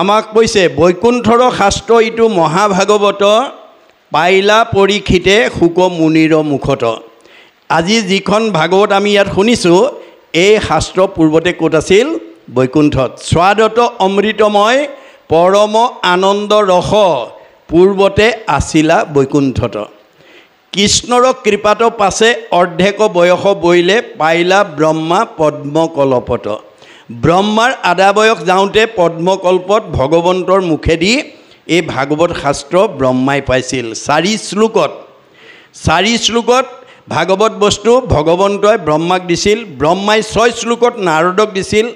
আমাক কৈছে বৈকুণ্ঠৰ শাস্ত্ৰ ইটো মহাভাগৱত পাইলা পৰীক্ষিতে শুক মুনিৰ মুখত আজি যিখন ভাগৱত আমি ইয়াত শুনিছোঁ এই শাস্ত্ৰ পূৰ্বতে ক'ত আছিল বৈকুণ্ঠত স্বাদত অমৃতময় পৰম আনন্দ ৰস পূৰ্বতে আছিলা বৈকুণ্ঠত কৃষ্ণৰ কৃপাটো পাছে অৰ্ধেক বয়স বৈলে পাইলা ব্ৰহ্মা পদ্মকলপত ব্ৰহ্মাৰ আদা বয়স যাওঁতে পদ্মকল্পত ভগৱন্তৰ মুখেদি এই ভাগৱত শাস্ত্ৰ ব্ৰহ্মাই পাইছিল চাৰি শ্লোকত চাৰি শ্লোকত ভাগৱত বস্তু ভগৱন্তই ব্ৰহ্মাক দিছিল ব্ৰহ্মাই ছয় শ্লোকত নাৰদক দিছিল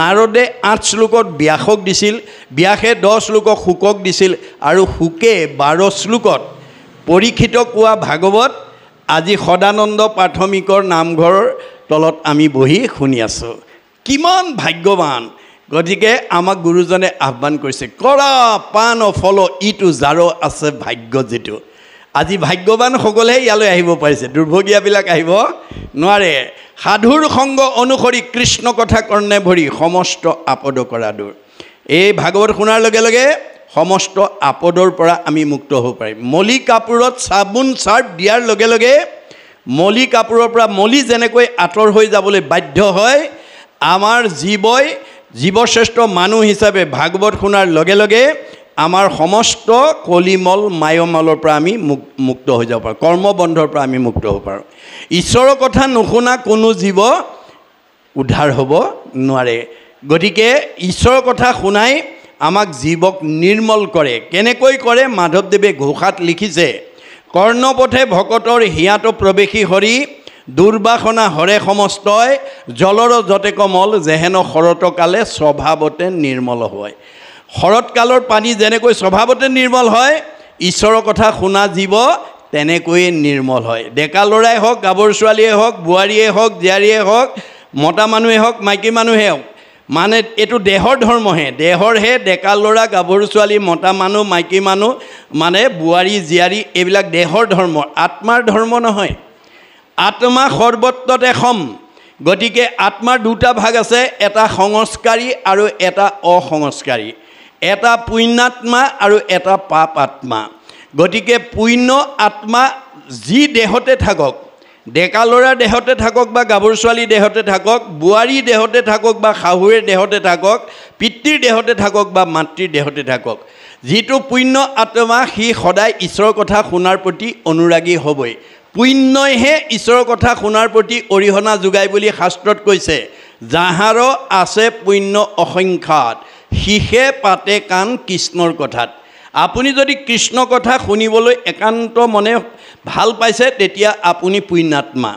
নাৰদে আঠ শ্লোকত ব্যাসক দিছিল ব্যাসে দহ শ্লোকক শোকক দিছিল আৰু শোকে বাৰ শ্লোকত পৰীক্ষিত কোৱা ভাগৱত আজি সদানন্দ প্ৰাথমিকৰ নামঘৰৰ তলত আমি বহি শুনি আছোঁ কিমান ভাগ্যৱান গতিকে আমাক গুৰুজনে আহ্বান কৰিছে কৰা পাণ ফল ইটো জাৰ আছে ভাগ্য যিটো আজি ভাগ্যৱানসকলেহে ইয়ালৈ আহিব পাৰিছে দুৰ্ভগীয়াবিলাক আহিব নোৱাৰে সাধুৰ সংগ অনুসৰি কৃষ্ণ কথা কৰ্ণে ভৰি সমস্ত আপদ কৰা দূৰ এই ভাগৱত শুনাৰ লগে লগে সমস্ত আপদৰ পৰা আমি মুক্ত হ'ব পাৰিম মলি কাপোৰত চাবোন চাৰ্ফ দিয়াৰ লগে লগে মলি কাপোৰৰ পৰা মলি যেনেকৈ আঁতৰ হৈ যাবলৈ বাধ্য হয় আমাৰ জীৱই জীৱশ্ৰেষ্ঠ মানুহ হিচাপে ভাগৱত শুনাৰ লগে লগে আমাৰ সমস্ত কলিমল মায়মলৰ পৰা আমি মু মুক্ত হৈ যাব পাৰোঁ কৰ্মবন্ধৰ পৰা আমি মুক্ত হ'ব পাৰোঁ ঈশ্বৰৰ কথা নুশুনা কোনো জীৱ উদ্ধাৰ হ'ব নোৱাৰে গতিকে ঈশ্বৰৰ কথা শুনাই আমাক জীৱক নিৰ্মল কৰে কেনেকৈ কৰে মাধৱদেৱে ঘোষাত লিখিছে কৰ্ণপথে ভকতৰ হিয়াত প্ৰৱেশী হৰি দুৰ্বাসনা হৰে সমস্তই জলৰ যতে কমল যেহেন শৰতকালে স্বভাৱতে নিৰ্মল হয় শৰৎকালৰ পানী যেনেকৈ স্বভাৱতে নিৰ্মল হয় ঈশ্বৰৰ কথা শুনা জীৱ তেনেকৈয়ে নিৰ্মল হয় ডেকা ল'ৰাই হওক গাভৰু ছোৱালীয়ে হওক বোৱাৰীয়ে হওক জীয়াৰীয়ে হওক মতা মানুহেই হওক মাইকী মানুহেই হওক মানে এইটো দেহৰ ধৰ্মহে দেহৰহে ডেকা ল'ৰা গাভৰু ছোৱালী মতা মানুহ মাইকী মানুহ মানে বোৱাৰী জীয়াৰী এইবিলাক দেহৰ ধৰ্ম আত্মাৰ ধৰ্ম নহয় আত্মা সৰ্বত্বতে সম গতিকে আত্মাৰ দুটা ভাগ আছে এটা সংস্কাৰী আৰু এটা অসংস্কাৰী এটা পুণ্যাত্মা আৰু এটা পাপ আত্মা গতিকে পুণ্য আত্মা যি দেহতে থাকক ডেকা ল'ৰাৰ দেহতে থাকক বা গাভৰু ছোৱালীৰ দেহতে থাকক বোৱাৰী দেহতে থাকক বা শাহুৰে দেহতে থাকক পিতৃৰ দেহতে থাকক বা মাতৃৰ দেহতে থাকক যিটো পুণ্য আত্মা সি সদায় ঈশ্বৰৰ কথা শুনাৰ প্ৰতি অনুৰাগী হ'বই পুণ্যইহে ঈশ্বৰৰ কথা শুনাৰ প্ৰতি অৰিহণা যোগায় বুলি শাস্ত্ৰত কৈছে যাহাৰ আছে পুণ্য অসংখ্যাত শিষে পাতে কাণ কৃষ্ণৰ কথাত আপুনি যদি কৃষ্ণ কথা শুনিবলৈ একান্ত মনে ভাল পাইছে তেতিয়া আপুনি পুণ্যাত্মা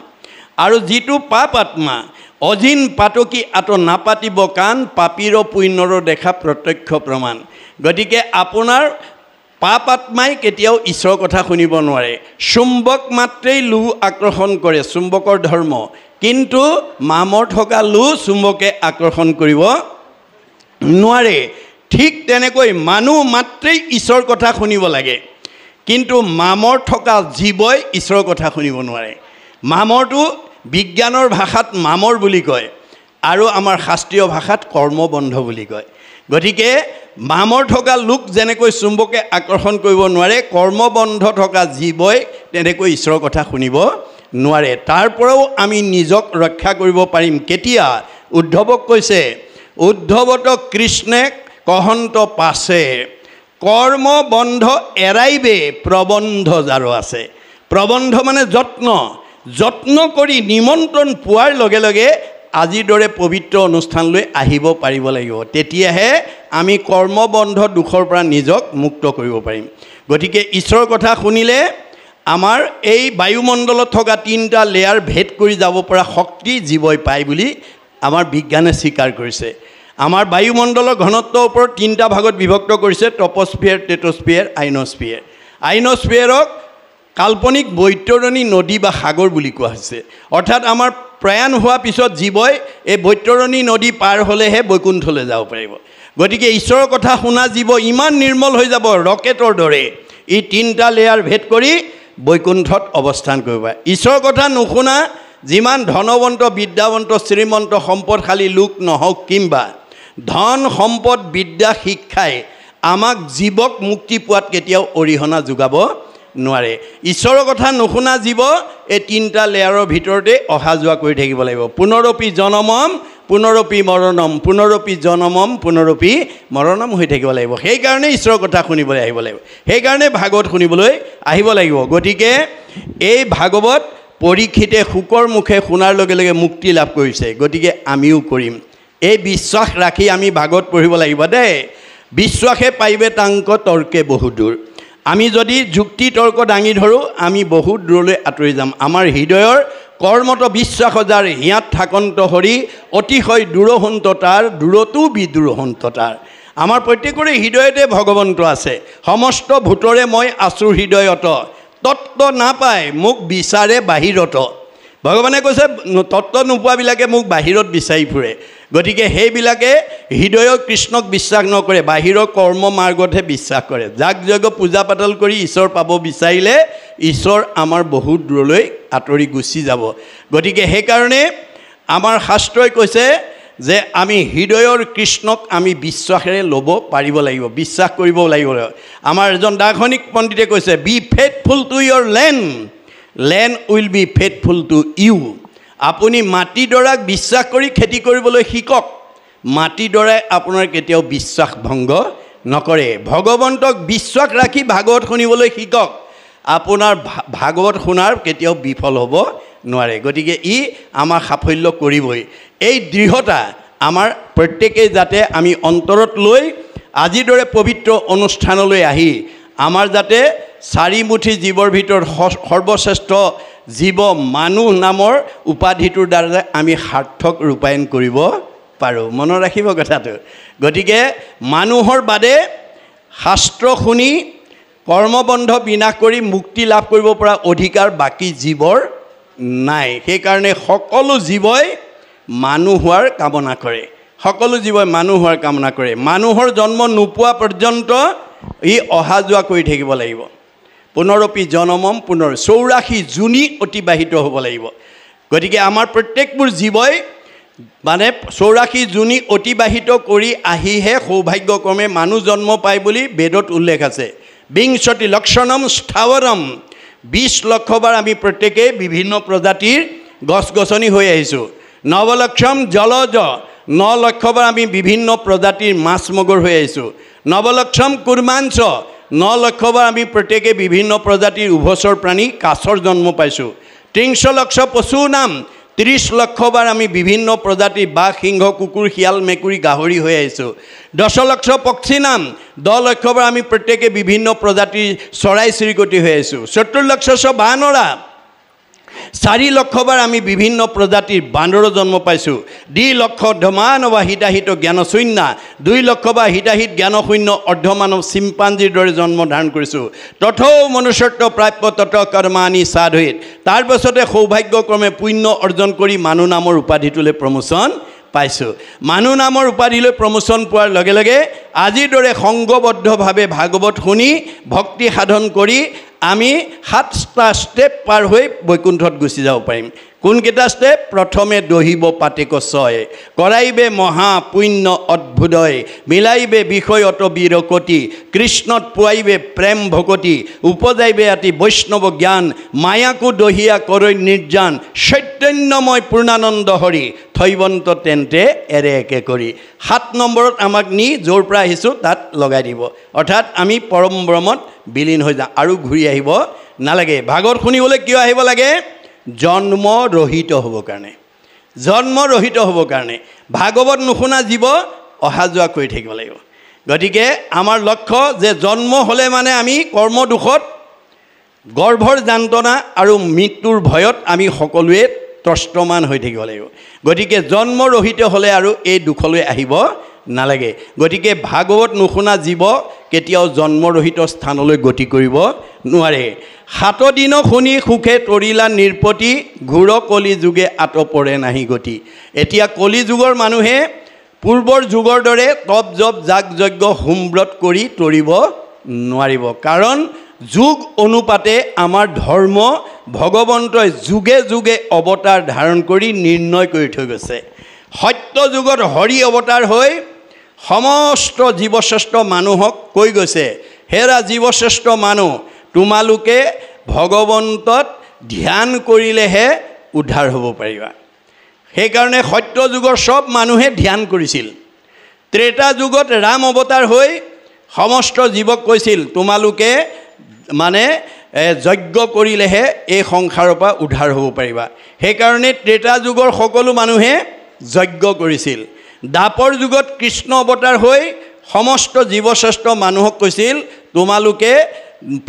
আৰু যিটো পাপ আত্মা অজিন পাতকী আঁত নাপাতিব কাণ পাপীৰ পুণ্যৰ দেখা প্ৰত্যক্ষ প্ৰমাণ গতিকে আপোনাৰ পাপ আত্মাই কেতিয়াও ঈশ্বৰৰ কথা শুনিব নোৱাৰে চুম্বক মাত্ৰেই লো আকৰ্ষণ কৰে চুম্বকৰ ধৰ্ম কিন্তু মামৰ থকা লো চুম্বকে আকৰ্ষণ কৰিব নোৱাৰে ঠিক তেনেকৈ মানুহ মাত্ৰেই ঈশ্বৰৰ কথা শুনিব লাগে কিন্তু মামৰ থকা জীৱই ঈশ্বৰৰ কথা শুনিব নোৱাৰে মামৰটো বিজ্ঞানৰ ভাষাত মামৰ বুলি কয় আৰু আমাৰ শাস্ত্ৰীয় ভাষাত কৰ্মবন্ধ বুলি কয় গতিকে মামৰ থকা লোক যেনেকৈ চুম্বকে আকৰ্ষণ কৰিব নোৱাৰে কৰ্মবন্ধ থকা জীৱই তেনেকৈ ঈশ্বৰৰ কথা শুনিব নোৱাৰে তাৰ পৰাও আমি নিজক ৰক্ষা কৰিব পাৰিম কেতিয়া উদ্ধৱক কৈছে উদ্ধৱত কৃষ্ণে কহন্ত পাছে কৰ্ম কৰ্মবন্ধ এৰাইবে প্ৰবন্ধ যাৰো আছে প্ৰবন্ধ মানে যত্ন যত্ন কৰি নিমন্ত্ৰণ পোৱাৰ লগে লগে আজিৰ দৰে পবিত্ৰ অনুষ্ঠানলৈ আহিব পাৰিব লাগিব তেতিয়াহে আমি কৰ্মবন্ধ দুখৰ পৰা নিজক মুক্ত কৰিব পাৰিম গতিকে ঈশ্বৰৰ কথা শুনিলে আমাৰ এই বায়ুমণ্ডলত থকা তিনিটা লেয়াৰ ভেদ কৰি যাব পৰা শক্তি জীৱই পায় বুলি আমাৰ বিজ্ঞানে স্বীকাৰ কৰিছে আমাৰ বায়ুমণ্ডলৰ ঘনত্বৰ ওপৰত তিনিটা ভাগত বিভক্ত কৰিছে টপস্ফিয়াৰ টেটস্পিয়াৰ আইনস্পিয়াৰ আইনস্ফিয়াৰক কাল্পনিক বৈতৰণী নদী বা সাগৰ বুলি কোৱা হৈছে অৰ্থাৎ আমাৰ প্ৰয়াণ হোৱাৰ পিছত জীৱই এই বৈতৰণী নদী পাৰ হ'লেহে বৈকুণ্ঠলৈ যাব পাৰিব গতিকে ঈশ্বৰৰ কথা শুনা জীৱ ইমান নিৰ্মল হৈ যাব ৰকেটৰ দৰে ই তিনিটা লেয়াৰ ভেদ কৰি বৈকুণ্ঠত অৱস্থান কৰিব পাৰে ঈশ্বৰৰ কথা নুশুনা যিমান ধনৱন্ত বিদ্যাৱন্ত শ্ৰীমন্ত সম্পদশালী লোক নহওক কিম্বা ধন সম্পদ বিদ্যা শিক্ষাই আমাক জীৱক মুক্তি পোৱাত কেতিয়াও অৰিহণা যোগাব নোৱাৰে ঈশ্বৰৰ কথা নুশুনা জীৱ এই তিনিটা লেয়াৰৰ ভিতৰতে অহা যোৱা কৰি থাকিব লাগিব পুনৰপি জনমম পুনৰপি মৰণম পুনৰপি জনমম পুনৰপি মৰণম হৈ থাকিব লাগিব সেইকাৰণে ঈশ্বৰৰ কথা শুনিবলৈ আহিব লাগিব সেইকাৰণে ভাগৱত শুনিবলৈ আহিব লাগিব গতিকে এই ভাগৱত পৰীক্ষিতে শোকৰ মুখে শুনাৰ লগে লগে মুক্তি লাভ কৰিছে গতিকে আমিও কৰিম এই বিশ্বাস ৰাখি আমি ভাগৱত পঢ়িব লাগিব দেই বিশ্বাসে পাৰিবে তাংক তৰ্কে বহু দূৰ আমি যদি যুক্তি তৰ্ক দাঙি ধৰোঁ আমি বহুত দূৰলৈ আঁতৰি যাম আমাৰ হৃদয়ৰ কৰ্মত বিশ্বাস যাৰ হিয়াত থাকন্ত হৰি অতিশয় দূৰহন্ততাৰ দূৰতো বিদূৰহন্ততাৰ আমাৰ প্ৰত্যেকৰে হৃদয়তে ভগৱন্ত আছে সমস্ত ভূতৰে মই আছোঁ হৃদয়ত তত্ত্ব নাপায় মোক বিচাৰে বাহিৰত ভগৱানে কৈছে তত্ত্ব নোপোৱাবিলাকে মোক বাহিৰত বিচাৰি ফুৰে গতিকে সেইবিলাকে হৃদয়ৰ কৃষ্ণক বিশ্বাস নকৰে বাহিৰৰ কৰ্ম মাৰ্গতহে বিশ্বাস কৰে যাক যজ্ঞ পূজা পাতল কৰি ঈশ্বৰ পাব বিচাৰিলে ঈশ্বৰ আমাৰ বহুত দূৰলৈ আঁতৰি গুচি যাব গতিকে সেইকাৰণে আমাৰ শাস্ত্ৰই কৈছে যে আমি হৃদয়ৰ কৃষ্ণক আমি বিশ্বাসেৰে ল'ব পাৰিব লাগিব বিশ্বাস কৰিব লাগিব আমাৰ এজন দাৰ্শনিক পণ্ডিতে কৈছে be faithful to your land land will be faithful to you আপুনি মাটিডৰাক বিশ্বাস কৰি খেতি কৰিবলৈ শিকক মাটিডৰাই আপোনাৰ কেতিয়াও বিশ্বাস ভংগ নকৰে ভগৱন্তক বিশ্বাস ৰাখি ভাগৱত শুনিবলৈ শিকক আপোনাৰ ভাগৱত শুনাৰ কেতিয়াও বিফল হ'ব নোৱাৰে গতিকে ই আমাৰ সাফল্য কৰিবই এই দৃঢ়তা আমাৰ প্ৰত্যেকেই যাতে আমি অন্তৰত লৈ আজিৰ দৰে পবিত্ৰ অনুষ্ঠানলৈ আহি আমাৰ যাতে চাৰিমুঠি জীৱৰ ভিতৰত সৰ্বশ্ৰেষ্ঠ জীৱ মানুহ নামৰ উপাধিটোৰ দ্বাৰা আমি সাৰ্থক ৰূপায়ণ কৰিব পাৰোঁ মনত ৰাখিব কথাটো গতিকে মানুহৰ বাদে শাস্ত্ৰ শুনি কৰ্মবন্ধ বিনাশ কৰি মুক্তি লাভ কৰিব পৰা অধিকাৰ বাকী জীৱৰ নাই সেইকাৰণে সকলো জীৱই মানুহ হোৱাৰ কামনা কৰে সকলো জীৱই মানুহ হোৱাৰ কামনা কৰে মানুহৰ জন্ম নোপোৱা পৰ্যন্ত ই অহা যোৱা কৰি থাকিব লাগিব পুনৰপি জনমম পুনৰ চৌৰাশী জুনি অতিবাহিত হ'ব লাগিব গতিকে আমাৰ প্ৰত্যেকবোৰ জীৱই মানে চৌৰাশী জুনি অতিবাহিত কৰি আহিহে সৌভাগ্যক্ৰমে মানুহ জন্ম পায় বুলি বেদত উল্লেখ আছে বিংশতি লক্ষণম স্থাৱৰম বিছ লক্ষবাৰ আমি প্ৰত্যেকেই বিভিন্ন প্ৰজাতিৰ গছ গছনি হৈ আহিছোঁ নৱলক্ষম জলজ ন লক্ষবাৰ আমি বিভিন্ন প্ৰজাতিৰ মাছ মগৰ হৈ আহিছোঁ নৱলক্ষম কুৰ্মাঞ্চ ন লক্ষ বা আমি প্ৰত্যেকে বিভিন্ন প্ৰজাতিৰ উভচৰ প্ৰাণী কাছৰ জন্ম পাইছোঁ ত্ৰিংশ লক্ষ পশু নাম ত্ৰিছ লক্ষবাৰ আমি বিভিন্ন প্ৰজাতিৰ বাঘ সিংহ কুকুৰ শিয়াল মেকুৰী গাহৰি হৈ আহিছোঁ দহ লক্ষ পক্ষী নাম দহ লক্ষবাৰ আমি প্ৰত্যেকে বিভিন্ন প্ৰজাতিৰ চৰাই চিৰিকটি হৈ আহিছোঁ লক্ষ চ বানৰা চাৰি লক্ষ বাৰ আমি বিভিন্ন প্ৰজাতিৰ বান্দৰৰ জন্ম পাইছোঁ দ্বি লক্ষ ধমানৱ হিতাহিত জ্ঞানশূন্যা দুই লক্ষ বা হিতাহিত জ্ঞান জ্ঞানশূন্য অৰ্ধমানৱ চিম্পাঞ্জীৰ দৰে জন্ম ধাৰণ কৰিছোঁ তথৌ মনুষ্যত্ব প্ৰাপ্য তত কৰ্মানী সাধহিত তাৰপাছতে সৌভাগ্যক্ৰমে পুণ্য অৰ্জন কৰি মানুহ নামৰ উপাধিটোলৈ প্ৰমোচন পাইছোঁ মানুহ নামৰ উপাধিলৈ প্ৰমোচন পোৱাৰ লগে লগে আজিৰ দৰে সংঘবদ্ধভাৱে ভাগৱত শুনি ভক্তি সাধন কৰি আমি সাতটা ষ্টেপ পাৰ হৈ বৈকুণ্ঠত গুচি যাব পাৰিম কোনকেইটা ষ্টেপ প্ৰথমে দহিব পাতিক পাতিকচয় কৰাইবে মহা পুণ্য অদ্ভুদয় মিলাইবে বিষয়ত বিৰকতি কৃষ্ণত পুৱাইবে প্ৰেম ভকতি উপজাইবে আতি বৈষ্ণৱ জ্ঞান মায়াকো দহিয়া কৰৈ নিৰ্যান চৈতন্যময় পূৰ্ণানন্দ হৰি থৈবন্ত তেন্তে এৰে একে কৰি সাত নম্বৰত আমাক নি য'ৰ পৰা আহিছোঁ তাত লগাই দিব অৰ্থাৎ আমি পৰম ব্ৰহ্মত বিলীন হৈ যাওঁ আৰু ঘূৰি আহিব নালাগে ভাগৱত শুনিবলৈ কিয় আহিব লাগে জন্ম ৰহিত হ'বৰ কাৰণে জন্ম ৰহিত হ'বৰ কাৰণে ভাগৱত নুশুনা জীৱ অহা যোৱা কৰি থাকিব লাগিব গতিকে আমাৰ লক্ষ্য যে জন্ম হ'লে মানে আমি কৰ্ম দুখত গৰ্ভৰ যান্ত্ৰণা আৰু মৃত্যুৰ ভয়ত আমি সকলোৱে ত্ৰষ্টমান হৈ থাকিব লাগিব গতিকে জন্ম ৰহিত হ'লে আৰু এই দুখলৈ আহিব নালাগে গতিকে ভাগৱত নুশুনা জীৱ কেতিয়াও জন্মৰহিত স্থানলৈ গতি কৰিব নোৱাৰে সাত দিন শুনি সুখে তৰিলা নিৰপতি ঘূৰ কলি যুগে আঁতৰে নাহি গতি এতিয়া কলি যুগৰ মানুহে পূৰ্বৰ যুগৰ দৰে তপ জপ জাক যজ্ঞ সুম্ব্ৰত কৰি তৰিব নোৱাৰিব কাৰণ যুগ অনুপাতে আমাৰ ধৰ্ম ভগৱন্তই যোগে যোগে অৱতাৰ ধাৰণ কৰি নিৰ্ণয় কৰি থৈ গৈছে সত্য যুগত হৰি অৱতাৰ হৈ সমস্ত জীৱশ্ৰেষ্ঠ মানুহক কৈ গৈছে হেৰা জীৱশ্ৰেষ্ঠ মানুহ তোমালোকে ভগৱন্তত ধ্যান কৰিলেহে উদ্ধাৰ হ'ব পাৰিবা সেইকাৰণে সত্য যুগৰ চব মানুহে ধ্যান কৰিছিল ত্ৰেতা যুগত ৰাম অৱতাৰ হৈ সমস্ত জীৱক কৈছিল তোমালোকে মানে যজ্ঞ কৰিলেহে এই সংসাৰৰ পৰা উদ্ধাৰ হ'ব পাৰিবা সেইকাৰণে ত্ৰেতা যুগৰ সকলো মানুহে যজ্ঞ কৰিছিল দাপৰ যুগত কৃষ্ণ অৱতাৰ হৈ সমস্ত জীৱশ্ৰেষ্ঠ মানুহক কৈছিল তোমালোকে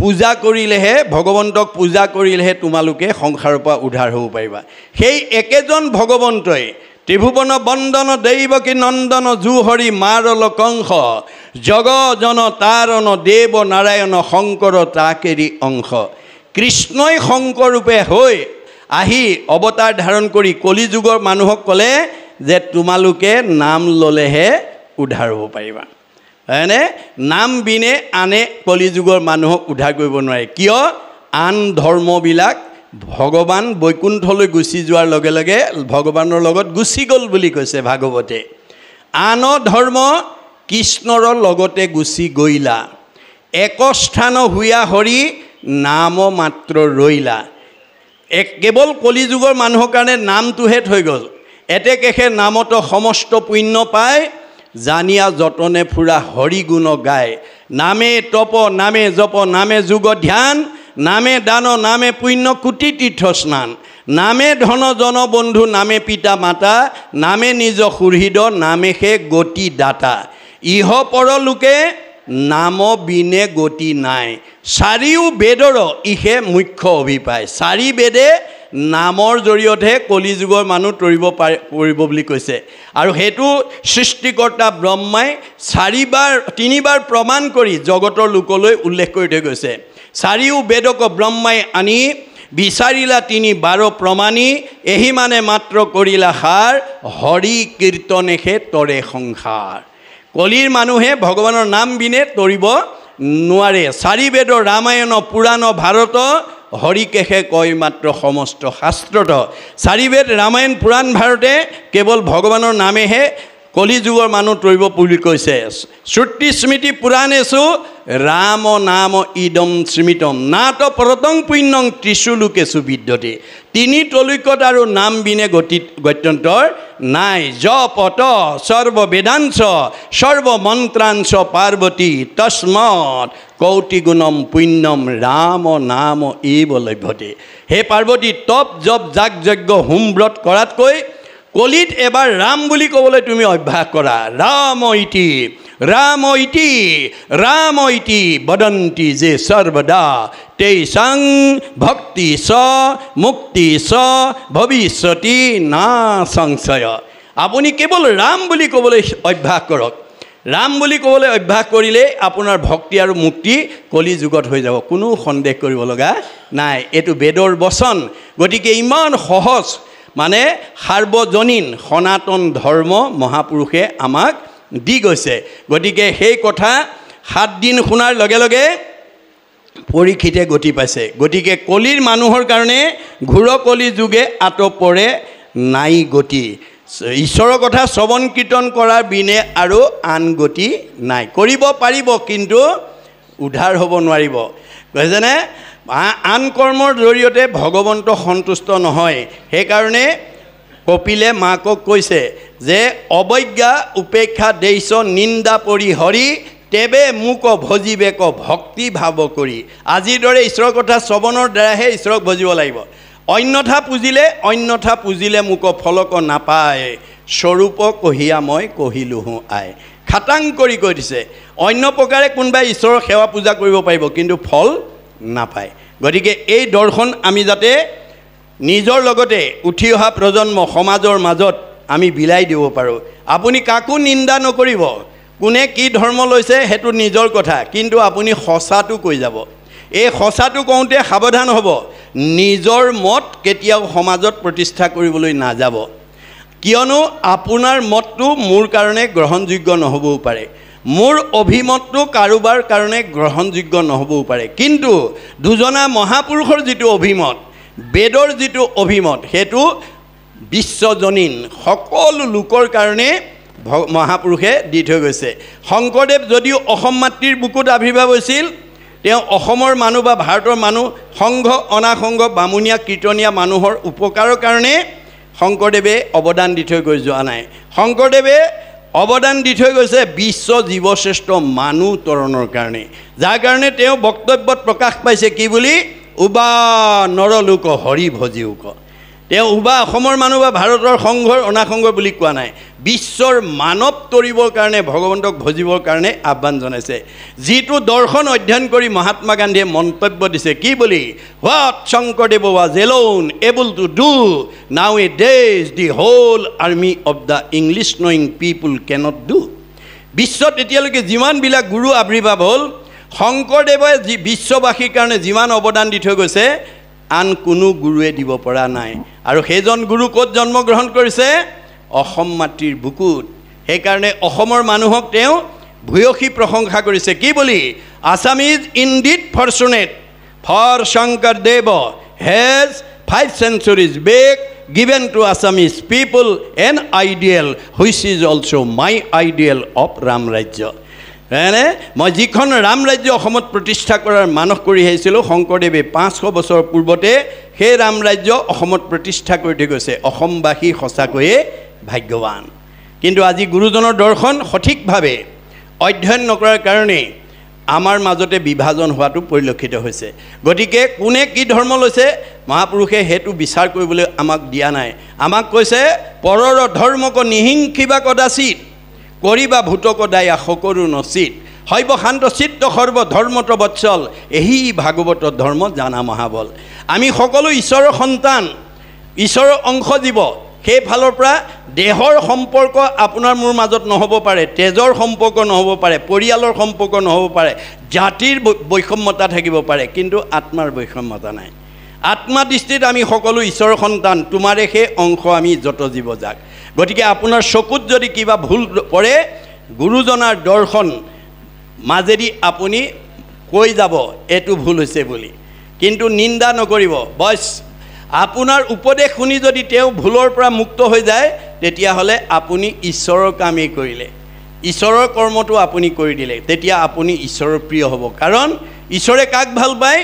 পূজা কৰিলেহে ভগৱন্তক পূজা কৰিলেহে তোমালোকে সংসাৰৰ পৰা উদ্ধাৰ হ'ব পাৰিবা সেই একেজন ভগৱন্তই ত্ৰিভুৱন বন্দন দৈৱকী নন্দন জুহৰি মাৰল কংস জগজন তাৰণ দেৱ নাৰায়ণ শংকৰ তাকেৰি অংশ কৃষ্ণই শংকৰৰূপে হৈ আহি অৱতাৰ ধাৰণ কৰি কলিযুগৰ মানুহক ক'লে যে তোমালোকে নাম ল'লেহে উদ্ধাৰ হ'ব পাৰিবা হয়নে নাম বিনে আনে কলিযুগৰ মানুহক উদ্ধাৰ কৰিব নোৱাৰে কিয় আন ধৰ্মবিলাক ভগৱান বৈকুণ্ঠলৈ গুচি যোৱাৰ লগে লগে ভগৱানৰ লগত গুচি গ'ল বুলি কৈছে ভাগৱতে আন ধৰ্ম কৃষ্ণৰ লগতে গুচি গৈলা একস্থান হুয়া হৰি নাম মাত্ৰ ৰৈলা এক কেৱল কলিযুগৰ মানুহৰ কাৰণে নামটোহে থৈ গ'ল এতেকেষে নামত সমস্ত পুণ্য পায় জানিয়া যতনে ফুৰা হৰি গুণ গায় নামে তপ নামে জপ নামে যোগ ধ্যান নামে দান নামে পুণ্য কোটি তীৰ্থ স্নান নামে ধন জন বন্ধু নামে পিতা মাতা নামে নিজ সুহৃদ নামে সে গতি দাতা ইহ পৰ লোকে নাম বিনে গতি নাই চাৰিও বেদৰ ইহে মুখ্য অভিপ্ৰায় চাৰি বেদে নামৰ জৰিয়তেহে কলিযুগৰ মানুহ তৰিব পাৰি পৰিব বুলি কৈছে আৰু সেইটো সৃষ্টিকৰ্তা ব্ৰহ্মাই চাৰিবাৰ তিনিবাৰ প্ৰমাণ কৰি জগতৰ লোকলৈ উল্লেখ কৰি থৈ গৈছে চাৰিও বেদক ব্ৰহ্মাই আনি বিচাৰিলা তিনি বাৰ প্ৰমাণী এহিমানে মাত্ৰ কৰিলা সাৰ হৰি কীৰ্তনেহে তৰে সংসাৰ কলিৰ মানুহে ভগৱানৰ নাম বিনে তৰিব নোৱাৰে চাৰি চাৰিবেদ ৰামায়ণ পুৰাণ ভাৰত হরিকেশে কয় মাত্র সমস্ত শাস্ত্ৰত চাৰিবেদ ৰামায়ণ পুৰাণ ভাৰতে কেৱল ভগৱানৰ নামেহে কলি যুগৰ মানুহ তৰিব বুলি কৈছে শ্ৰুতি স্মৃতি পুৰাণেচু ৰাম নাম ইদম স্মৃতম নাট প্ৰতং পুণ্যং ত্ৰিশুলোকেচু বিদ্যতে তিনি তলুকত আৰু নাম বিনে গতি গত্যন্তৰ নাই পত জপত সৰ্ব সৰ্বমন্ত্ৰাংশ পাৰ্বতী তস্মত কৌটিগুণম পুণ্যম ৰাম নাম এইব লভ্যতে হে পাৰ্বতী তপ জপ যাগ যজ্ঞ হোম ব্ৰত কৰাতকৈ কলিত এবাৰ ৰাম বুলি ক'বলৈ তুমি অভ্যাস কৰা ৰাম ইতি ৰাম ইতি ৰাম ইতি বদন্তি যে সৰ্বদা তেই তেইচাং ভক্তি স মুক্তি স ভৱিষ্যতি না সংশয় আপুনি কেৱল ৰাম বুলি ক'বলৈ অভ্যাস কৰক ৰাম বুলি ক'বলৈ অভ্যাস কৰিলেই আপোনাৰ ভক্তি আৰু মুক্তি কলি যুগত হৈ যাব কোনো সন্দেহ কৰিব লগা নাই এইটো বেদৰ বচন গতিকে ইমান সহজ মানে সাৰ্বজনীন সনাতন ধৰ্ম মহাপুৰুষে আমাক দি গৈছে গতিকে সেই কথা সাতদিন শুনাৰ লগে লগে পৰীক্ষিতে গতি পাইছে গতিকে কলিৰ মানুহৰ কাৰণে ঘূৰকলি যোগে আঁত পৰে নাই গতি ঈশ্বৰৰ কথা শ্ৰৱণ কীৰ্তন কৰাৰ বিনে আৰু আন গতি নাই কৰিব পাৰিব কিন্তু উদ্ধাৰ হ'ব নোৱাৰিব বুজিছেনে আন কৰ্মৰ জৰিয়তে ভগৱন্ত সন্তুষ্ট নহয় সেইকাৰণে কপিলে মাকক কৈছে যে অৱজ্ঞা উপেক্ষা দেশ নিন্দা পৰি হৰি তেবে মোক ভজিবেক ভক্তি ভাৱ কৰি আজিৰ দৰে ঈশ্বৰৰ কথা শ্ৰৱণৰ দ্বাৰাহে ঈশ্বৰক ভজিব লাগিব অন্যথা পুজিলে অন্যথা পুজিলে মোক ফলক নাপায় স্বৰূপ কহিয়া মই কহিলোহোঁ আই খাটাং কৰি কৈ দিছে অন্য প্ৰকাৰে কোনোবাই ঈশ্বৰৰ সেৱা পূজা কৰিব পাৰিব কিন্তু ফল নাপায় গতিকে এই দৰ্শন আমি যাতে নিজৰ লগতে উঠি অহা প্ৰজন্ম সমাজৰ মাজত আমি বিলাই দিব পাৰোঁ আপুনি কাকো নিন্দা নকৰিব কোনে কি ধৰ্ম লৈছে সেইটো নিজৰ কথা কিন্তু আপুনি সঁচাটো কৈ যাব এই সঁচাটো কওঁতে সাৱধান হ'ব নিজৰ মত কেতিয়াও সমাজত প্ৰতিষ্ঠা কৰিবলৈ নাযাব কিয়নো আপোনাৰ মতটো মোৰ কাৰণে গ্ৰহণযোগ্য নহ'বও পাৰে মোৰ অভিমতটো কাৰোবাৰ কাৰণে গ্ৰহণযোগ্য নহ'বও পাৰে কিন্তু দুজনা মহাপুৰুষৰ যিটো অভিমত বেদৰ যিটো অভিমত সেইটো বিশ্বজনীন সকলো লোকৰ কাৰণে ভ মহাপুৰুষে দি থৈ গৈছে শংকৰদেৱ যদিও অসম মাতৃৰ বুকুত আৱিৰ্ভাৱ হৈছিল তেওঁ অসমৰ মানুহ বা ভাৰতৰ মানুহ সংঘ অনাসংঘ বামুণীয়া কীৰ্তনীয়া মানুহৰ উপকাৰৰ কাৰণে শংকৰদেৱে অৱদান দি থৈ গৈ যোৱা নাই শংকৰদেৱে অৱদান দি থৈ গৈছে বিশ্ব জীৱশ্ৰেষ্ঠ মানুহ তৰণৰ কাৰণে যাৰ কাৰণে তেওঁ বক্তব্যত প্ৰকাশ পাইছে কি বুলি উবা নৰলোক হৰি ভজিউক তেওঁ বা অসমৰ মানুহ বা ভাৰতৰ সংঘৰ অনাসংগ বুলি কোৱা নাই বিশ্বৰ মানৱ তৰিবৰ কাৰণে ভগৱন্তক ভজিবৰ কাৰণে আহ্বান জনাইছে যিটো দৰ্শন অধ্যয়ন কৰি মহাত্মা গান্ধীয়ে মন্তব্য দিছে কি বুলি what Sankardev was alone able to do nowadays the whole army of the English knowing people cannot do বিশ্বত এতিয়ালৈকে যিমানবিলাক গুৰু আৱিৰ্ভাৱ হ'ল শংকৰদেৱে যি বিশ্ববাসীৰ কাৰণে যিমান অৱদান দি থৈ গৈছে আন কোনো গুৰুৱে দিব পৰা নাই আৰু সেইজন গুৰু ক'ত জন্মগ্ৰহণ কৰিছে অসম মাতৃৰ বুকুত সেইকাৰণে অসমৰ মানুহক তেওঁ ভূয়সী প্ৰশংসা কৰিছে কি বুলি Assamese indeed fortunate for they have five centuries back given to Assamese people an ideal which is also my ideal of Ram Rajya হয়নে মই যিখন ৰাম ৰাজ্য অসমত প্ৰতিষ্ঠা কৰাৰ মানস কৰি আহিছিলোঁ শংকৰদেৱে পাঁচশ বছৰ পূৰ্বতে সেই ৰাম ৰাজ্য অসমত প্ৰতিষ্ঠা কৰি থৈ গৈছে অসমবাসী সঁচাকৈয়ে ভাগ্যৱান কিন্তু আজি গুৰুজনৰ দৰ্শন সঠিকভাৱে অধ্যয়ন নকৰাৰ কাৰণেই আমাৰ মাজতে বিভাজন হোৱাটো পৰিলক্ষিত হৈছে গতিকে কোনে কি ধৰ্ম লৈছে মহাপুৰুষে সেইটো বিচাৰ কৰিবলৈ আমাক দিয়া নাই আমাক কৈছে পৰৰ ধৰ্মক নিহিংসিবা কদাচিত কৰিবা ভূতক দায়া সকৰো নচিত সব্যশান্ত চিত্ত সৰ্বধৰ্মত বৎসল এহি ভাগৱত ধৰ্ম জানা মহাবল আমি সকলো ঈশ্বৰৰ সন্তান ঈশ্বৰৰ অংশ জীৱ সেইফালৰ পৰা দেহৰ সম্পৰ্ক আপোনাৰ মোৰ মাজত নহ'ব পাৰে তেজৰ সম্পৰ্ক নহ'ব পাৰে পৰিয়ালৰ সম্পৰ্ক নহ'ব পাৰে জাতিৰ বৈষম্যতা থাকিব পাৰে কিন্তু আত্মাৰ বৈষম্যতা নাই আত্মা দৃষ্টিত আমি সকলো ঈশ্বৰৰ সন্তান তোমাৰে সেই অংশ আমি যত জীৱ যাক গতিকে আপোনাৰ চকুত যদি কিবা ভুল পৰে গুৰুজনাৰ দৰ্শন মাজেদি আপুনি কৈ যাব এইটো ভুল হৈছে বুলি কিন্তু নিন্দা নকৰিব বচ আপোনাৰ উপদেশ শুনি যদি তেওঁ ভুলৰ পৰা মুক্ত হৈ যায় তেতিয়াহ'লে আপুনি ঈশ্বৰৰ কামেই কৰিলে ঈশ্বৰৰ কৰ্মটো আপুনি কৰি দিলে তেতিয়া আপুনি ঈশ্বৰৰ প্ৰিয় হ'ব কাৰণ ঈশ্বৰে কাক ভাল পায়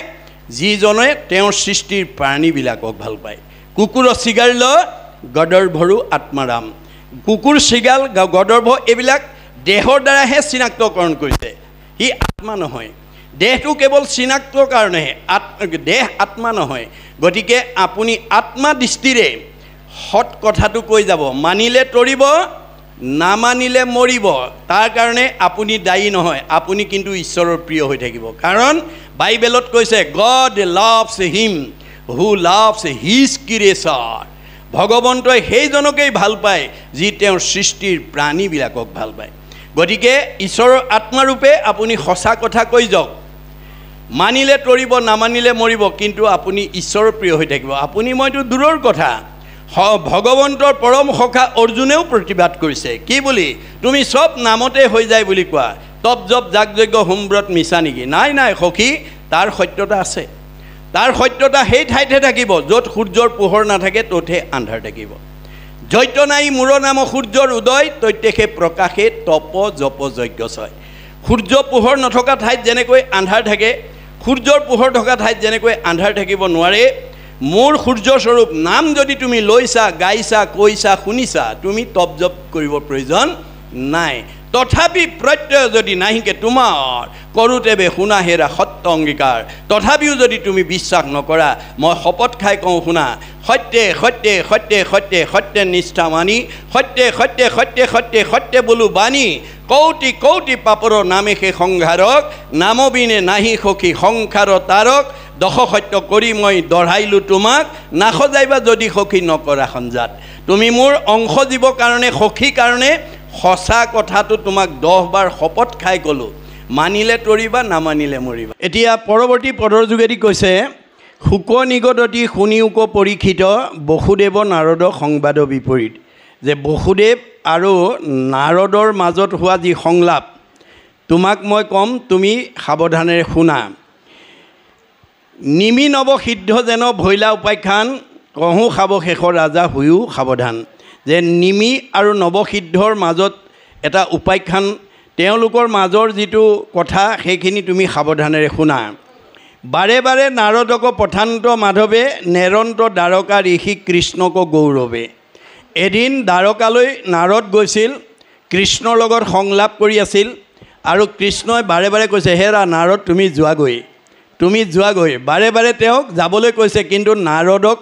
যিজনে তেওঁৰ সৃষ্টিৰ প্ৰাণীবিলাকক ভাল পায় কুকুৰৰ চিগাৰিলৈ গদৰ্ভৰো আত্মাৰাম কুকুৰ চিগাল গদৰ্ভ এইবিলাক দেহৰ দ্বাৰাহে চিনাক্তকৰণ কৰিছে সি আত্মা নহয় দেহটো কেৱল চিনাক্ত কাৰণেহে আত্ম দেহ আত্মা নহয় গতিকে আপুনি আত্মা দৃষ্টিৰে সৎ কথাটো কৈ যাব মানিলে তৰিব নামানিলে মৰিব তাৰ কাৰণে আপুনি দায়ী নহয় আপুনি কিন্তু ঈশ্বৰৰ প্ৰিয় হৈ থাকিব কাৰণ বাইবেলত কৈছে God loves him who loves his creature ভগৱন্তই সেইজনকেই ভাল পায় যি তেওঁৰ সৃষ্টিৰ প্ৰাণীবিলাকক ভাল পায় গতিকে ঈশ্বৰৰ আত্মাৰূপে আপুনি সঁচা কথা কৈ যাওক মানিলে তৰিব নামানিলে মৰিব কিন্তু আপুনি ঈশ্বৰৰ প্ৰিয় হৈ থাকিব আপুনি মইতো দূৰৰ কথা স ভগৱন্তৰ পৰম সখা অৰ্জুনেও প্ৰতিবাদ কৰিছে কি বুলি তুমি চব নামতে হৈ যায় বুলি কোৱা তপ জপ যজ্ঞ হোমব্ৰত মিছা নেকি নাই নাই সখী তাৰ সত্যতা আছে তাৰ সত্যতা সেই ঠাইতহে থাকিব য'ত সূৰ্যৰ পোহৰ নাথাকে ত'তহে আন্ধাৰ থাকিব যত্য নাই মূৰ নাম সূৰ্যৰ উদয় তত্যেশে প্ৰকাশে তপ জপ যজ্ঞ ছয় সূৰ্য পোহৰ নথকা ঠাইত যেনেকৈ আন্ধাৰ থাকে সূৰ্যৰ পোহৰ থকা ঠাইত যেনেকৈ আন্ধাৰ থাকিব নোৱাৰে মোৰ সূৰ্যস্বৰূপ নাম যদি তুমি লৈছা গাইছা কৈছা শুনিছা তুমি তপ জপ কৰিব প্ৰয়োজন নাই তথাপি প্ৰত্যয় যদি নাহিকে তোমাৰ কৰোঁতে বে শুনা হেৰা সত্য অংগীকাৰ তথাপিও যদি তুমি বিশ্বাস নকৰা মই শপত খাই কওঁ শুনা সত্যে সত্যে সত্যে সত্যে সত্যে নিষ্ঠা মানি সত্যে সত্যে সত্যে সত্যে সত্যে বোলো বাণী কৌটি কৌটি পাপৰ নামে সেই সংসাৰক নামবিনে নাহি সখী সংসাৰ তাৰক দশ সত্য কৰি মই দঢ়াইলোঁ তোমাক না সজাইবা যদি সখী নকৰা সঞ্জাত তুমি মোৰ অংশ জীৱ কাৰণে সখী কাৰণে সঁচা কথাটো তোমাক দহবাৰ শপত খাই ক'লোঁ মানিলে তৰিবা নামানিলে মৰিবা এতিয়া পৰৱৰ্তী পদৰ যোগেদি কৈছে শোক নিগদতি শুনি উক পৰীক্ষিত বসুদেৱ নাৰদ সংবাদৰ বিপৰীত যে বসুদেৱ আৰু নাৰদৰ মাজত হোৱা যি সংলাপ তোমাক মই ক'ম তুমি সাৱধানেৰে শুনা নিমি নৱসিদ্ধ যেন ভৈলা উপাখ্যান কহোঁ খাব শেষৰ ৰাজা হৈও সাৱধান যে নিমি আৰু নৱসিদ্ধৰ মাজত এটা উপাখ্যান তেওঁলোকৰ মাজৰ যিটো কথা সেইখিনি তুমি সাৱধানেৰে শুনা বাৰে বাৰে নাৰদক প্ৰধান্ত মাধৱে নেৰন্ত দ্বাৰকা ঋষি কৃষ্ণক গৌৰৱে এদিন দ্বাৰকালৈ নাৰদ গৈছিল কৃষ্ণৰ লগত সংলাপ কৰি আছিল আৰু কৃষ্ণই বাৰে বাৰে কৈছে হেৰা নাৰদ তুমি যোৱাগৈ তুমি যোৱাগৈ বাৰে বাৰে তেওঁক যাবলৈ কৈছে কিন্তু নাৰদক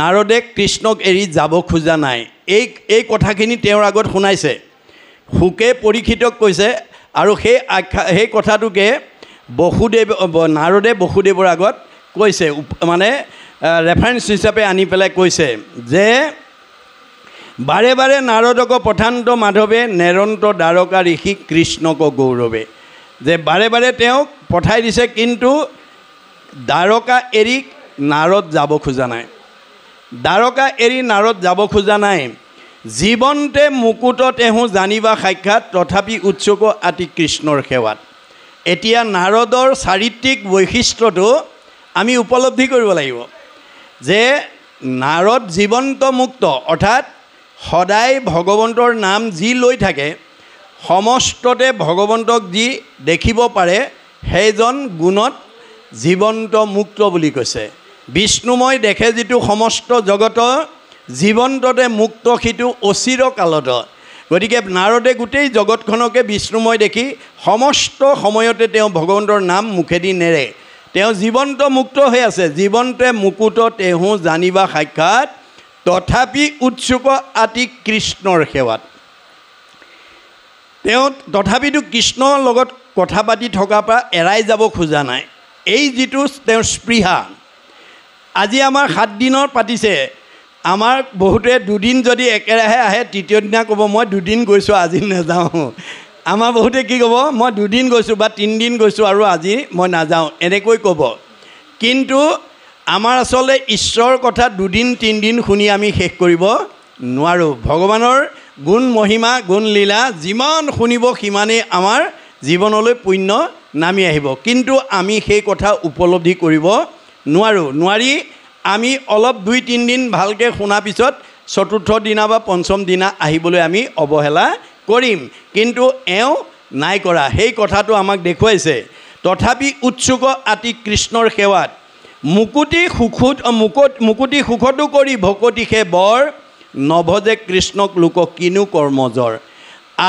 নাৰদে কৃষ্ণক এৰি যাব খোজা নাই এই এই কথাখিনি তেওঁৰ আগত শুনাইছে শোকে পৰীক্ষিতক কৈছে আৰু সেই আখ্যা সেই কথাটোকে বসুদেৱ নাৰদে বসুদেৱৰ আগত কৈছে মানে ৰেফাৰেঞ্চ হিচাপে আনি পেলাই কৈছে যে বাৰে বাৰে নাৰদক প্ৰধান্ত মাধৱে নেৰন্ত দ্বাৰকা ঋষি কৃষ্ণক গৌৰৱে যে বাৰে বাৰে তেওঁক পঠাই দিছে কিন্তু দ্বাৰকা এৰি নাৰদ যাব খোজা নাই দ্বাৰকা এৰি নাৰদ যাব খোজা নাই জীৱন্তে মুকুত তেওঁ জানিবা সাক্ষাৎ তথাপি উৎসুক আতি কৃষ্ণৰ সেৱাত এতিয়া নাৰদৰ চাৰিত্ৰিক বৈশিষ্ট্যটো আমি উপলব্ধি কৰিব লাগিব যে নাৰদ জীৱন্ত মুক্ত অৰ্থাৎ সদায় ভগৱন্তৰ নাম যি লৈ থাকে সমস্ততে ভগৱন্তক যি দেখিব পাৰে সেইজন গুণত জীৱন্ত মুক্ত বুলি কৈছে বিষ্ণুময় দেখে যিটো সমস্ত জগত জীৱন্ততে মুক্ত সিটো অচিৰ কালত গতিকে নাৰদে গোটেই জগতখনকে বিষ্ণুময় দেখি সমস্ত সময়তে তেওঁ ভগৱন্তৰ নাম মুখেদি নেৰে তেওঁ জীৱন্ত মুক্ত হৈ আছে জীৱন্তে মুকুত তেওঁ জানিবা সাক্ষাৎ তথাপি উৎসুপ আতি কৃষ্ণৰ সেৱাত তেওঁ তথাপিতো কৃষ্ণৰ লগত কথা পাতি থকাৰ পৰা এৰাই যাব খোজা নাই এই যিটো তেওঁৰ স্পৃহা আজি আমাৰ সাতদিনৰ পাতিছে আমাৰ বহুতে দুদিন যদি একেৰাহে আহে তৃতীয় দিনা ক'ব মই দুদিন গৈছোঁ আজি নাযাওঁ আমাৰ বহুতে কি ক'ব মই দুদিন গৈছোঁ বা তিনিদিন গৈছোঁ আৰু আজি মই নাযাওঁ এনেকৈ ক'ব কিন্তু আমাৰ আচলতে ঈশ্বৰৰ কথা দুদিন তিনিদিন শুনি আমি শেষ কৰিব নোৱাৰোঁ ভগৱানৰ গুণ মহিমা গুণ লীলা যিমান শুনিব সিমানেই আমাৰ জীৱনলৈ পুণ্য নামি আহিব কিন্তু আমি সেই কথা উপলব্ধি কৰিব নোৱাৰোঁ নোৱাৰি আমি অলপ দুই তিনিদিন ভালকৈ শুনাৰ পিছত চতুৰ্থ দিনা বা পঞ্চম দিনা আহিবলৈ আমি অৱহেলা কৰিম কিন্তু এওঁ নাই কৰা সেই কথাটো আমাক দেখুৱাইছে তথাপি উৎসুক আতি কৃষ্ণৰ সেৱাত মুকুতি সুখত মুকুত মুকুতি সুখতো কৰি ভকতিশে বৰ নভজে কৃষ্ণক লোকক কিনো কৰ্মজৰ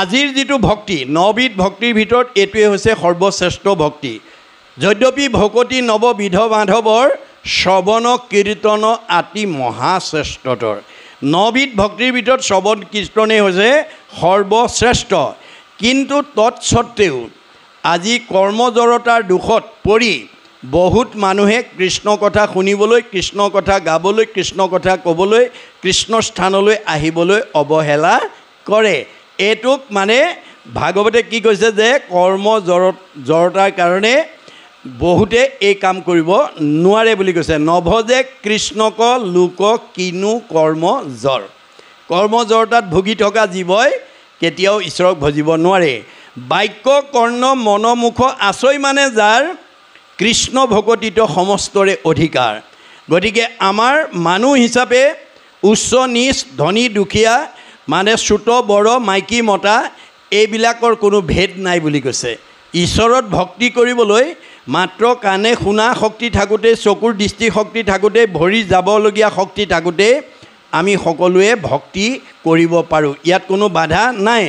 আজিৰ যিটো ভক্তি নবিধ ভক্তিৰ ভিতৰত এইটোৱেই হৈছে সৰ্বশ্ৰেষ্ঠ ভক্তি যদ্যপি ভকতি নৱ বিধ মাধৱৰ শ্ৰৱণ কীৰ্তন আতি মহাশ্ৰেষ্ঠতৰ নবিধ ভক্তিৰ ভিতৰত শ্ৰৱণ কীৰ্তনেই হৈছে সৰ্বশ্ৰেষ্ঠ কিন্তু তৎসত্ত্বেও আজি কৰ্মজৰতাৰ দুখত পৰি বহুত মানুহে কৃষ্ণ কথা শুনিবলৈ কৃষ্ণ কথা গাবলৈ কৃষ্ণ কথা ক'বলৈ কৃষ্ণ স্থানলৈ আহিবলৈ অৱহেলা কৰে এইটোক মানে ভাগৱতে কি কৈছে যে কৰ্ম জৰ জৰতাৰ কাৰণে বহুতে এই কাম কৰিব নোৱাৰে বুলি কৈছে নভজে কৃষ্ণক লোক কিনো কৰ্ম জ্বৰ কৰ্মজ্বৰতাত ভুগি থকা জীৱই কেতিয়াও ঈশ্বৰক ভজিব নোৱাৰে বাক্য কৰ্ণ মনমুখ আচৈ মানে যাৰ কৃষ্ণ ভকতিত সমস্তৰে অধিকাৰ গতিকে আমাৰ মানুহ হিচাপে উচ্চ নিচ ধনী দুখীয়া মানে চুত বৰ মাইকী মতা এইবিলাকৰ কোনো ভেদ নাই বুলি কৈছে ঈশ্বৰত ভক্তি কৰিবলৈ মাত্ৰ কাণে শুনা শক্তি থাকোঁতে চকুৰ দৃষ্টিশক্তি থাকোঁতে ভৰি যাবলগীয়া শক্তি থাকোঁতে আমি সকলোৱে ভক্তি কৰিব পাৰোঁ ইয়াত কোনো বাধা নাই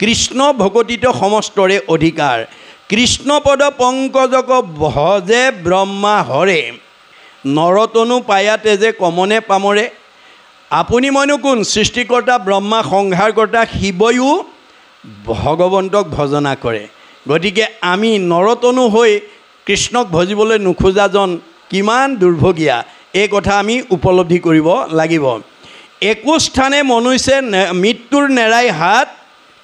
কৃষ্ণ ভকতিত সমস্তৰে অধিকাৰ কৃষ্ণপদ পংকজক ভজে ব্ৰহ্মা হৰে নৰতনু পায়াতে তেজে কমনে পামৰে আপুনি মইনো কোন সৃষ্টিকৰ্তা ব্ৰহ্মা সংহাৰকৰ্তা শিৱয়ো ভগৱন্তক ভজনা কৰে গতিকে আমি নৰতনু হৈ কৃষ্ণক ভজিবলৈ নোখোজাজন কিমান দুৰ্ভগীয়া এই কথা আমি উপলব্ধি কৰিব লাগিব একো স্থানে মনুষ্যে মৃত্যুৰ নেৰাই হাত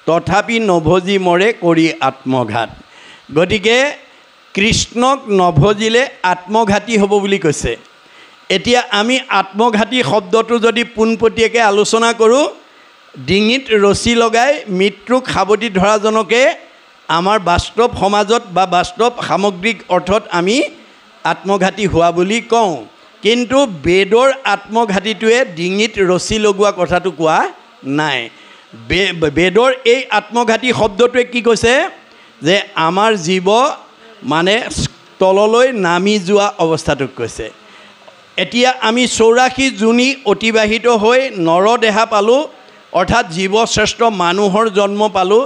তথাপি নভজি মৰে কৰি আত্মঘাত গতিকে কৃষ্ণক নভজিলে আত্মঘাতী হ'ব বুলি কৈছে এতিয়া আমি আত্মঘাতী শব্দটো যদি পোনপটীয়াকৈ আলোচনা কৰোঁ ডিঙিত ৰছী লগাই মৃত্যুক সাৱটি ধৰাজনকে আমাৰ বাস্তৱ সমাজত বা বাস্তৱ সামগ্ৰিক অৰ্থত আমি আত্মঘাতী হোৱা বুলি কওঁ কিন্তু বেদৰ আত্মঘাতীটোৱে ডিঙিত ৰচি লগোৱা কথাটো কোৱা নাই বেদৰ এই আত্মঘাতী শব্দটোৱে কি কৈছে যে আমাৰ জীৱ মানে তললৈ নামি যোৱা অৱস্থাটোক কৈছে এতিয়া আমি চৌৰাশী জুনি অতিবাহিত হৈ নৰদেহা পালোঁ অৰ্থাৎ জীৱশ্ৰেষ্ঠ মানুহৰ জন্ম পালোঁ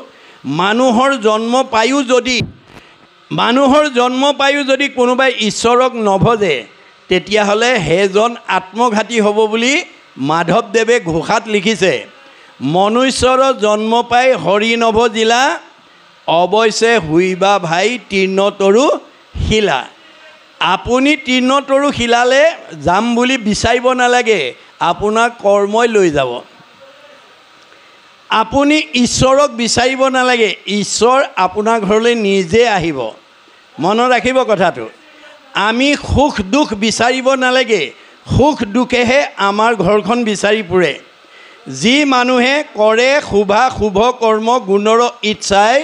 মানুহৰ জন্ম পায়ো যদি মানুহৰ জন্ম পায়ো যদি কোনোবাই ঈশ্বৰক নভজে তেতিয়াহ'লে সেইজন আত্মঘাতী হ'ব বুলি মাধৱদেৱে ঘোষাত লিখিছে মনুষ্যৰ জন্ম পাই হৰি নভজিলা অৱশ্যে শুইবা ভাই তীৰ্ণতৰু শিলা আপুনি তীৰ্ণতৰু শিলালে যাম বুলি বিচাৰিব নালাগে আপোনাক কৰ্মই লৈ যাব আপুনি ঈশ্বৰক বিচাৰিব নালাগে ঈশ্বৰ আপোনাৰ ঘৰলৈ নিজে আহিব মনত ৰাখিব কথাটো আমি সুখ দুখ বিচাৰিব নালাগে সুখ দুখেহে আমাৰ ঘৰখন বিচাৰি ফুৰে যি মানুহে কৰে শুভা শুভ কৰ্ম গুণৰ ইচ্ছাই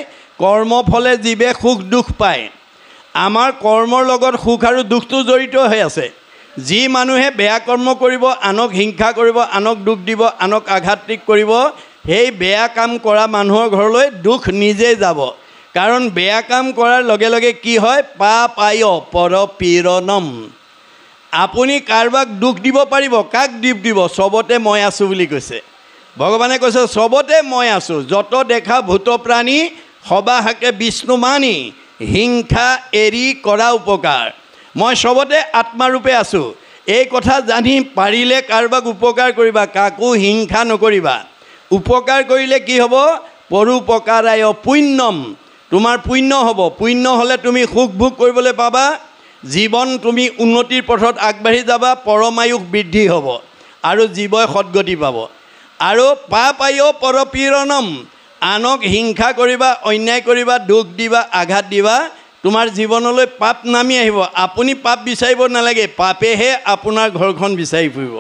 কৰ্মফলে যিবে সুখ দুখ পায় আমাৰ কৰ্মৰ লগত সুখ আৰু দুখটো জড়িত হৈ আছে যি মানুহে বেয়া কৰ্ম কৰিব আনক হিংসা কৰিব আনক দুখ দিব আনক আঘাতিক কৰিব সেই বেয়া কাম কৰা মানুহৰ ঘৰলৈ দুখ নিজেই যাব কাৰণ বেয়া কাম কৰাৰ লগে লগে কি হয় পা পায় পৰ পীৰনম আপুনি কাৰোবাক দুখ দিব পাৰিব কাক দুখ দিব চবতে মই আছোঁ বুলি কৈছে ভগৱানে কৈছে চবতে মই আছোঁ যত দেখা ভূত প্ৰাণী সবাহাকে বিষ্ণুমানী হিংসা এৰি কৰা উপকাৰ মই চবতে আত্মাৰূপে আছোঁ এই কথা জানি পাৰিলে কাৰোবাক উপকাৰ কৰিবা কাকো হিংসা নকৰিবা উপকাৰ কৰিলে কি হ'ব পৰোপকাৰায় পুণ্যম তোমাৰ পুণ্য হ'ব পুণ্য হ'লে তুমি সুখ ভোগ কৰিবলৈ পাবা জীৱন তুমি উন্নতিৰ পথত আগবাঢ়ি যাবা পৰমায়ুস বৃদ্ধি হ'ব আৰু জীৱই সদগতি পাব আৰু পাপ আয় পৰপীড়নম আনক হিংসা কৰিবা অন্যায় কৰিবা দুখ দিবা আঘাত দিবা তোমাৰ জীৱনলৈ পাপ নামি আহিব আপুনি পাপ বিচাৰিব নালাগে পাপেহে আপোনাৰ ঘৰখন বিচাৰি ফুৰিব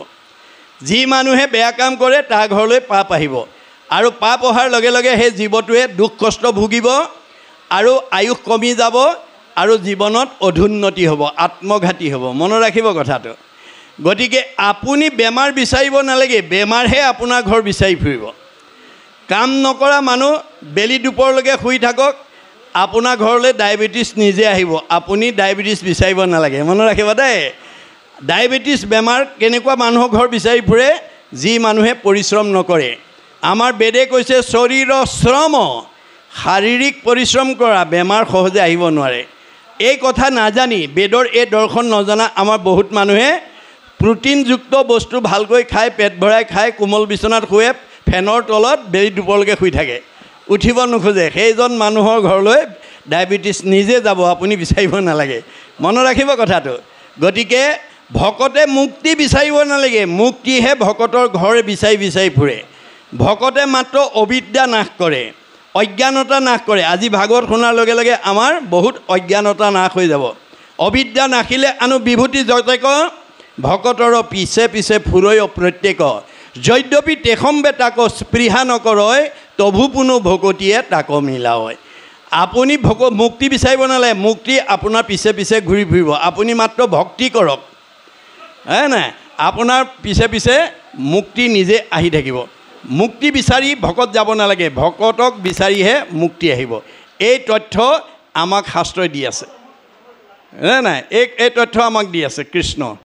যি মানুহে বেয়া কাম কৰে তাৰ ঘৰলৈ পাপ আহিব আৰু পাপ অহাৰ লগে লগে সেই জীৱটোৱে দুখ কষ্ট ভুগিব আৰু আয়ুস কমি যাব আৰু জীৱনত অধুন্নতি হ'ব আত্মঘাতী হ'ব মনত ৰাখিব কথাটো গতিকে আপুনি বেমাৰ বিচাৰিব নালাগে বেমাৰহে আপোনাৰ ঘৰ বিচাৰি ফুৰিব কাম নকৰা মানুহ বেলি দুপৰলৈকে শুই থাকক আপোনাৰ ঘৰলৈ ডায়েবেটিছ নিজে আহিব আপুনি ডায়েবেটিছ বিচাৰিব নালাগে মনত ৰাখিব দেই ডায়েবেটিছ বেমাৰ কেনেকুৱা মানুহৰ ঘৰ বিচাৰি ফুৰে যি মানুহে পৰিশ্ৰম নকৰে আমাৰ বেদে কৈছে শৰীৰৰ শ্ৰম শাৰীৰিক পৰিশ্ৰম কৰা বেমাৰ সহজে আহিব নোৱাৰে এই কথা নাজানি বেদৰ এই দৰ্শন নজনা আমাৰ বহুত মানুহে প্ৰটিনযুক্ত বস্তু ভালকৈ খাই পেট ভৰাই খাই কোমল বিচনাত শুৱে ফেনৰ তলত বেৰি দুপৰলৈকে শুই থাকে উঠিব নোখোজে সেইজন মানুহৰ ঘৰলৈ ডায়েবেটিছ নিজে যাব আপুনি বিচাৰিব নালাগে মনত ৰাখিব কথাটো গতিকে ভকতে মুক্তি বিচাৰিব নালাগে মুক্তিহে ভকতৰ ঘৰ বিচাৰি বিচাৰি ফুৰে ভকতে মাত্ৰ অবিদ্যা নাশ কৰে অজ্ঞানতা নাশ কৰে আজি ভাগৱত শুনাৰ লগে লগে আমাৰ বহুত অজ্ঞানতা নাশ হৈ যাব অবিদ্যা নাশিলে আনো বিভূতি যতেক ভকতৰ পিছে পিছে ফুৰৈ অপ্ৰত্যেক যদ্যপি তেখম্বে তাক স্পৃহা নকৰয় তভু পুনো ভকতীয়ে তাক হয় আপুনি ভক মুক্তি বিচাৰিব নালাগে মুক্তি আপোনাৰ পিছে পিছে ঘূৰি ফুৰিব আপুনি মাত্ৰ ভক্তি কৰক হয় নাই আপোনাৰ পিছে পিছে মুক্তি নিজে আহি থাকিব মুক্তি বিচাৰি ভকত যাব নালাগে ভকতক বিচাৰিহে মুক্তি আহিব এই তথ্য আমাক শাস্ত্ৰই দি আছে নাই এই এই তথ্য আমাক দি আছে কৃষ্ণ